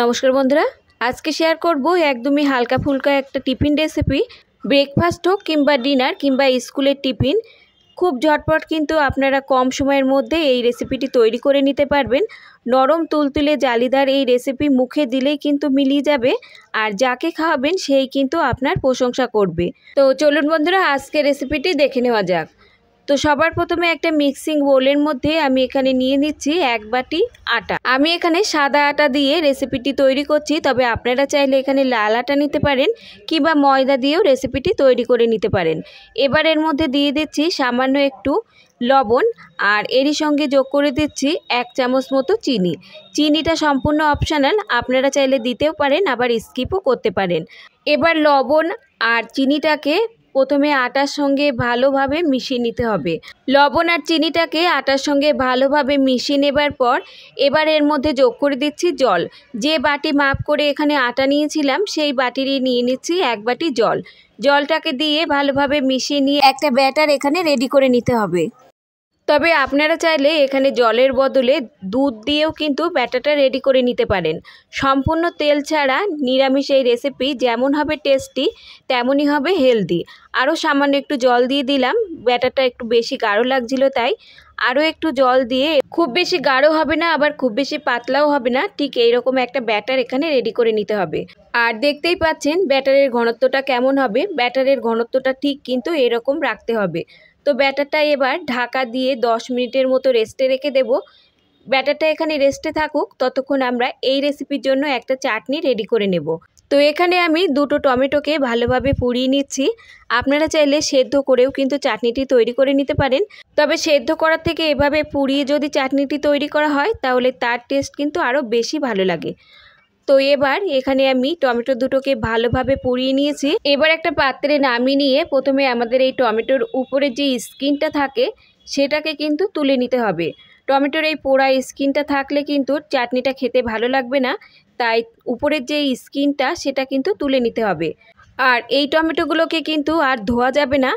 নমস্কার বন্ধুরা আজকে শেয়ার করব একদমই হালকা ফুলকা একটা টিফিন রেসিপি ব্রেকফাস্ট হোক কিংবা ডিনার কিংবা স্কুলের টিফিন খুব ঝটপট কিন্তু আপনারা কম সময়ের মধ্যে এই রেসিপিটি তৈরি করে নিতে পারবেন নরম তুলতুলে জালিদার এই রেসিপি মুখে দিলেই কিন্তু মিলিয়ে যাবে আর যাকে খাওয়াবেন সেই কিন্তু আপনার প্রশংসা করবে তো চলুন বন্ধুরা আজকে রেসিপিটি দেখে নেওয়া যাক তো সবার প্রথমে একটা মিক্সিং বোলের মধ্যে আমি এখানে নিয়ে নিচ্ছি এক বাটি আটা আমি এখানে সাদা আটা দিয়ে রেসিপিটি তৈরি করছি তবে আপনারা চাইলে এখানে লাল আটা নিতে পারেন কিংবা ময়দা দিয়েও রেসিপিটি তৈরি করে নিতে পারেন এবার এর মধ্যে দিয়ে দিচ্ছি সামান্য একটু লবণ আর এরই সঙ্গে যোগ করে দিচ্ছি এক চামচ মতো চিনি চিনিটা সম্পূর্ণ অপশানাল আপনারা চাইলে দিতেও পারেন আবার স্কিপও করতে পারেন এবার লবণ আর চিনিটাকে প্রথমে আটার সঙ্গে ভালোভাবে মিশিয়ে নিতে হবে লবণ আর চিনিটাকে আটার সঙ্গে ভালোভাবে মিশিয়ে নেবার পর এবার এর মধ্যে যোগ করে দিচ্ছি জল যে বাটি মাপ করে এখানে আটা নিয়েছিলাম সেই বাটিরই নিয়ে নিচ্ছি এক বাটি জল জলটাকে দিয়ে ভালোভাবে মিশিয়ে নিয়ে একটা ব্যাটার এখানে রেডি করে নিতে হবে তবে আপনারা চাইলে এখানে জলের বদলে দুধ দিয়েও কিন্তু ব্যাটাটা রেডি করে নিতে পারেন সম্পূর্ণ তেল ছাড়া নিরামিষ এই রেসিপি যেমন হবে টেস্টি তেমনই হবে হেলদি আরও সামান্য একটু জল দিয়ে দিলাম ব্যাটাটা একটু বেশি গাঢ় লাগছিল তাই আরও একটু জল দিয়ে খুব বেশি গাঢ় হবে না আবার খুব বেশি পাতলাও হবে না ঠিক এইরকম একটা ব্যাটার এখানে রেডি করে নিতে হবে আর দেখতেই পাচ্ছেন ব্যাটারের ঘনত্বটা কেমন হবে ব্যাটারের ঘনত্বটা ঠিক কিন্তু এরকম রাখতে হবে তো ব্যাটারটা এবার ঢাকা দিয়ে 10 মিনিটের মতো রেস্টে রেখে দেব ব্যাটারটা এখানে রেস্টে থাকুক ততক্ষণ আমরা এই রেসিপির জন্য একটা চাটনি রেডি করে নেব তো এখানে আমি দুটো টমেটোকে ভালোভাবে পুড়িয়ে নিচ্ছি আপনারা চাইলে সেদ্ধ করেও কিন্তু চাটনিটি তৈরি করে নিতে পারেন তবে সেদ্ধ করার থেকে এভাবে পুড়িয়ে যদি চাটনিটি তৈরি করা হয় তাহলে তার টেস্ট কিন্তু আরও বেশি ভালো লাগে তো এবার এখানে আমি টমেটো দুটোকে ভালোভাবে পুড়িয়ে নিয়েছি এবার একটা পাত্রে নামিয়ে নিয়ে প্রথমে আমাদের এই টমেটোর উপরে যে স্কিনটা থাকে সেটাকে কিন্তু তুলে নিতে হবে টমেটোর এই পোড়া স্কিনটা থাকলে কিন্তু চাটনিটা খেতে ভালো লাগবে না তাই উপরের যে স্কিনটা সেটা কিন্তু তুলে নিতে হবে আর এই টমেটোগুলোকে কিন্তু আর ধোয়া যাবে না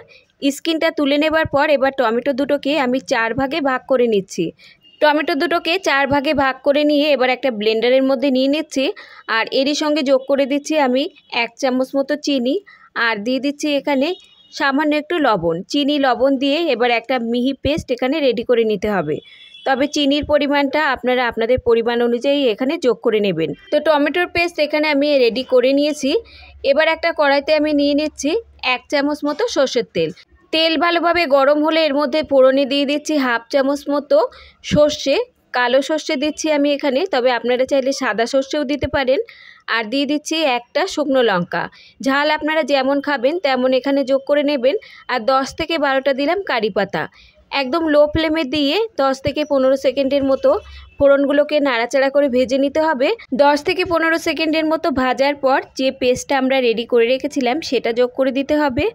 স্কিনটা তুলে নেবার পর এবার টমেটো দুটোকে আমি চার ভাগে ভাগ করে নিচ্ছি টমেটো দুটোকে চার ভাগে ভাগ করে নিয়ে এবার একটা ব্লেন্ডারের মধ্যে নিয়ে নিচ্ছি আর এরই সঙ্গে যোগ করে দিচ্ছি আমি এক চামচ মতো চিনি আর দিয়ে দিচ্ছি এখানে সামান্য একটু লবণ চিনি লবণ দিয়ে এবার একটা মিহি পেস্ট এখানে রেডি করে নিতে হবে তবে চিনির পরিমাণটা আপনারা আপনাদের পরিমাণ অনুযায়ী এখানে যোগ করে নেবেন তো টমেটোর পেস্ট এখানে আমি রেডি করে নিয়েছি এবার একটা কড়াইতে আমি নিয়ে নিচ্ছি এক চামচ মতো সর্ষের তেল তেল ভালোভাবে গরম হলে এর মধ্যে পোড়নি দিয়ে দিচ্ছি হাফ চামচ মতো সর্ষে কালো সর্ষে দিচ্ছি আমি এখানে তবে আপনারা চাইলে সাদা সর্ষেও দিতে পারেন আর দিয়ে দিচ্ছি একটা শুকনো লঙ্কা ঝাল আপনারা যেমন খাবেন তেমন এখানে যোগ করে নেবেন আর 10 থেকে বারোটা দিলাম কারি পাতা একদম লো ফ্লেমে দিয়ে 10 থেকে পনেরো সেকেন্ডের মতো ফোড়নগুলোকে নাড়াচাড়া করে ভেজে নিতে হবে 10 থেকে পনেরো সেকেন্ডের মতো ভাজার পর যে পেস্টটা আমরা রেডি করে রেখেছিলাম সেটা যোগ করে দিতে হবে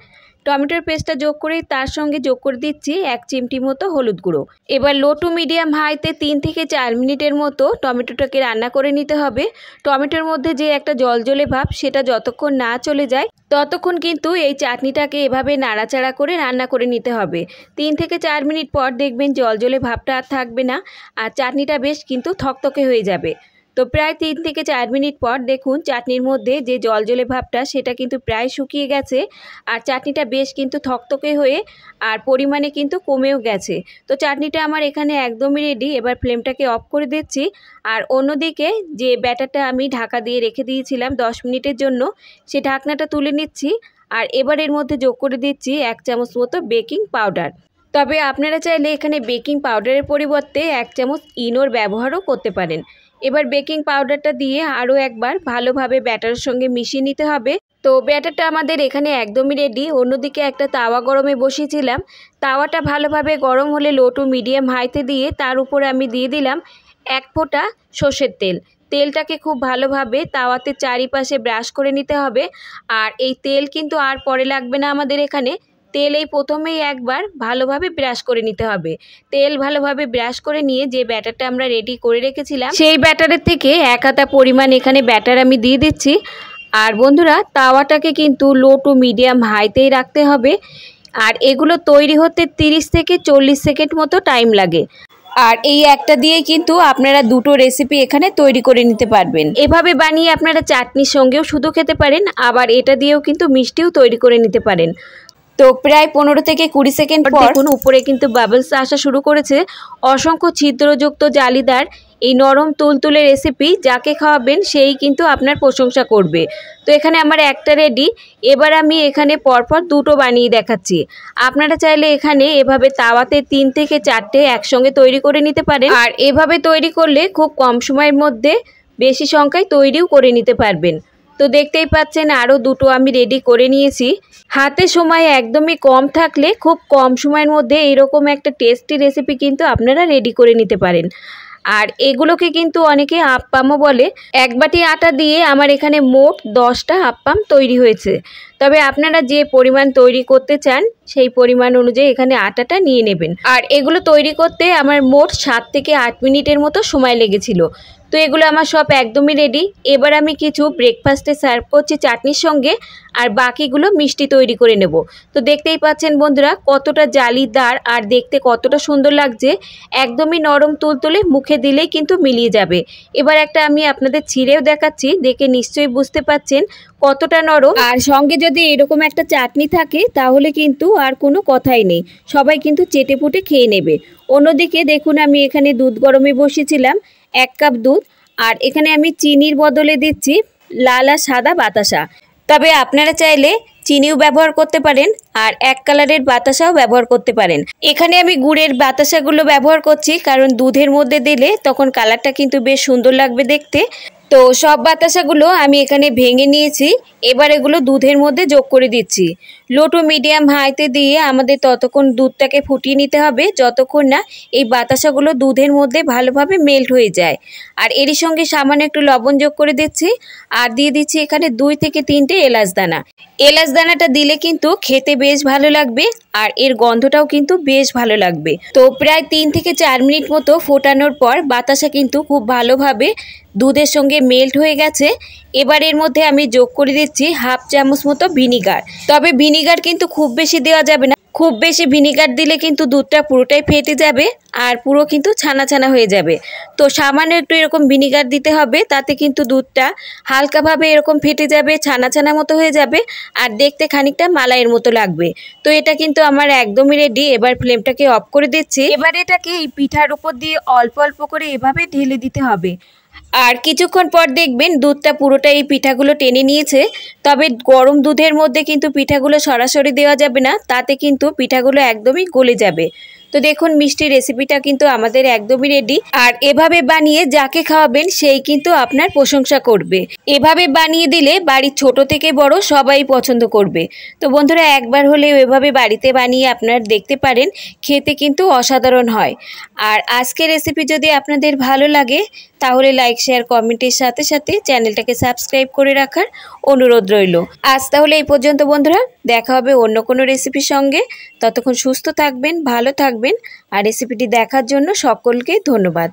টমেটোর পেস্টটা যোগ করে তার সঙ্গে যোগ করে দিচ্ছি এক চিমটি মতো হলুদ গুঁড়ো এবার লো টু মিডিয়াম হাইতে তিন থেকে চার মিনিটের মতো টমেটোটাকে রান্না করে নিতে হবে টমেটোর মধ্যে যে একটা জলজলে ভাব সেটা যতক্ষণ না চলে যায় ততক্ষণ কিন্তু এই চাটনিটাকে এভাবে নাড়াচাড়া করে রান্না করে নিতে হবে তিন থেকে চার মিনিট পর দেখবেন জলজলে ভাবটা আর থাকবে না আর চাটনিটা বেশ কিন্তু থকথকে হয়ে যাবে তো প্রায় তিন থেকে চার মিনিট পর দেখুন চাটনির মধ্যে যে জল জলে ভাবটা সেটা কিন্তু প্রায় শুকিয়ে গেছে আর চাটনিটা বেশ কিন্তু থকথকে হয়ে আর পরিমাণে কিন্তু কমেও গেছে তো চাটনিটা আমার এখানে একদমই রেডি এবার ফ্লেমটাকে অফ করে দিচ্ছি আর অন্যদিকে যে ব্যাটারটা আমি ঢাকা দিয়ে রেখে দিয়েছিলাম দশ মিনিটের জন্য সে ঢাকনাটা তুলে নিচ্ছি আর এবার এর মধ্যে যোগ করে দিচ্ছি এক চামচ মতো বেকিং পাউডার তবে আপনারা চাইলে এখানে বেকিং পাউডারের পরিবর্তে এক চামচ ইনোর ব্যবহারও করতে পারেন এবার বেকিং পাউডারটা দিয়ে আরও একবার ভালোভাবে ব্যাটারের সঙ্গে মিশিয়ে নিতে হবে তো ব্যাটারটা আমাদের এখানে একদমই রেডি অন্যদিকে একটা তাওয়া গরমে বসিয়েছিলাম তাওয়াটা ভালোভাবে গরম হলে লো টু মিডিয়াম হাইতে দিয়ে তার উপরে আমি দিয়ে দিলাম এক ফোঁটা সর্ষের তেল তেলটাকে খুব ভালোভাবে তাওয়াতে চারিপাশে ব্রাশ করে নিতে হবে আর এই তেল কিন্তু আর পরে লাগবে না আমাদের এখানে তেল এই প্রথমেই একবার ভালোভাবে ব্রাশ করে নিতে হবে তেল ভালোভাবে ব্রাশ করে নিয়ে যে ব্যাটারটা আমরা রেডি করে রেখেছিলাম সেই ব্যাটারের থেকে এক হাতা পরিমাণ এখানে ব্যাটার আমি দিয়ে দিচ্ছি আর বন্ধুরা তাওয়াটাকে কিন্তু লো টু মিডিয়াম হাইতেই রাখতে হবে আর এগুলো তৈরি হতে 30 থেকে চল্লিশ সেকেন্ড মতো টাইম লাগে আর এই একটা দিয়ে কিন্তু আপনারা দুটো রেসিপি এখানে তৈরি করে নিতে পারবেন এভাবে বানিয়ে আপনারা চাটনির সঙ্গেও শুধু খেতে পারেন আবার এটা দিয়েও কিন্তু মিষ্টিও তৈরি করে নিতে পারেন তো প্রায় পনেরো থেকে কুড়ি সেকেন্ড পর উপরে কিন্তু বাবলস আসা শুরু করেছে অসংখ্য ছিদ্রযুক্ত জালিদার এই নরম তুলতুলে রেসিপি যাকে খাওয়াবেন সেই কিন্তু আপনার প্রশংসা করবে তো এখানে আমার একটা রেডি এবার আমি এখানে পরপর দুটো বানিয়ে দেখাচ্ছি আপনারা চাইলে এখানে এভাবে তাওয়াতে তিন থেকে চারটে একসঙ্গে তৈরি করে নিতে পারেন আর এভাবে তৈরি করলে খুব কম সময়ের মধ্যে বেশি সংখ্যায় তৈরিও করে নিতে পারবেন তো দেখতেই পাচ্ছেন আরও দুটো আমি রেডি করে নিয়েছি হাতে সময় একদমই কম থাকলে খুব কম সময়ের মধ্যে এরকম একটা টেস্টি রেসিপি কিন্তু আপনারা রেডি করে নিতে পারেন আর এগুলোকে কিন্তু অনেকে আপ্পামও বলে এক বাটি আটা দিয়ে আমার এখানে মোট দশটা আপ্পাম তৈরি হয়েছে তবে আপনারা যে পরিমাণ তৈরি করতে চান সেই পরিমাণ অনুযায়ী এখানে আটাটা নিয়ে নেবেন আর এগুলো তৈরি করতে আমার মোট সাত থেকে আট মিনিটের মতো সময় লেগেছিল তো এগুলো আমার সব একদমই রেডি এবার আমি কিছু ব্রেকফাস্টে সার্ভ করছি চাটনির সঙ্গে আর বাকিগুলো মিষ্টি তৈরি করে নেব তো দেখতেই পাচ্ছেন বন্ধুরা কতটা জালিদার আর দেখতে কতটা সুন্দর লাগছে একদমই নরম তুলতুলে মুখে দিলেই কিন্তু মিলিয়ে যাবে এবার একটা আমি আপনাদের ছিঁড়েও দেখাচ্ছি দেখে নিশ্চয়ই বুঝতে পাচ্ছেন কতটা নরম আর সঙ্গে যদি এরকম একটা চাটনি থাকে তাহলে কিন্তু আর কোনো কথাই নেই সবাই কিন্তু চেটে পুটে খেয়ে নেবে অন্যদিকে দেখুন আমি এখানে দুধ গরমে বসেছিলাম এক কাপ দুধ আর এখানে আমি চিনির বদলে দিচ্ছি লাল আর সাদা বাতাসা তবে আপনারা চাইলে চিনিও ব্যবহার করতে পারেন আর এক কালারের বাতাসাও ব্যবহার করতে পারেন এখানে আমি গুড়ের বাতাসাগুলো ব্যবহার করছি কারণ দুধের মধ্যে দিলে তখন কালারটা কিন্তু বেশ সুন্দর লাগবে দেখতে তো সব বাতাসাগুলো আমি এখানে ভেঙে নিয়েছি এবার এগুলো দুধের মধ্যে যোগ করে দিচ্ছি লো টু মিডিয়াম হাইতে দিয়ে আমাদের ততক্ষণ দুধটাকে ফুটিয়ে নিতে হবে যতক্ষণ না এই বাতাসাগুলো দুধের মধ্যে ভালোভাবে মেল্ট হয়ে যায় আর এরই সঙ্গে সামান্য একটু লবণ যোগ করে দিচ্ছি আর দিয়ে দিচ্ছি এখানে দুই থেকে তিনটে এলাচ দানা এলাচ দানাটা দিলে কিন্তু খেতে বেশ ভালো লাগবে আর এর গন্ধটাও কিন্তু বেশ ভালো লাগবে তো প্রায় তিন থেকে চার মিনিট মতো ফোটানোর পর বাতাসা কিন্তু খুব ভালোভাবে দুধের সঙ্গে মেল্ট হয়ে গেছে এবার এর মধ্যে আমি যোগ করে দিচ্ছি হাফ চামচ মতো ভিনিগার তবে ভিনিগার কিন্তু খুব বেশি দেওয়া যাবে না খুব বেশি ভিনিগার দিলে কিন্তু দুধটা পুরোটাই ফেটে যাবে আর পুরো কিন্তু ছানা ছানা হয়ে যাবে তো সামান্য একটু এরকম ভিনিগার দিতে হবে তাতে কিন্তু দুধটা হালকাভাবে এরকম ফেটে যাবে ছানা ছানা মতো হয়ে যাবে আর দেখতে খানিকটা মালাইয়ের মতো লাগবে তো এটা কিন্তু আমার একদমই রেডি এবার ফ্লেমটাকে অফ করে দিচ্ছি এবার এটাকে এই পিঠার উপর দিয়ে অল্প অল্প করে এভাবে ঢেলে দিতে হবে আর কিছুক্ষণ পর দেখবেন দুধটা পুরোটা এই পিঠাগুলো টেনে নিয়েছে তবে গরম দুধের মধ্যে কিন্তু পিঠাগুলো সরাসরি দেওয়া যাবে না তাতে কিন্তু পিঠাগুলো একদমই গলে যাবে তো দেখুন মিষ্টি রেসিপিটা কিন্তু আমাদের একদমই রেডি আর এভাবে বানিয়ে যাকে খাওয়াবেন সেই কিন্তু আপনার প্রশংসা করবে এভাবে বানিয়ে দিলে বাড়ির ছোট থেকে বড় সবাই পছন্দ করবে তো বন্ধুরা একবার হলেও এভাবে বাড়িতে বানিয়ে আপনার দেখতে পারেন খেতে কিন্তু অসাধারণ হয় আর আজকে রেসিপি যদি আপনাদের ভালো লাগে তাহলে লাইক শেয়ার কমেন্টের সাথে সাথে চ্যানেলটাকে সাবস্ক্রাইব করে রাখার অনুরোধ রইল আজ তাহলে এই পর্যন্ত বন্ধুরা দেখা হবে অন্য কোনো রেসিপির সঙ্গে ততক্ষণ সুস্থ থাকবেন ভালো থাকবেন থাকবেন আর রেসিপিটি দেখার জন্য সকলকে ধন্যবাদ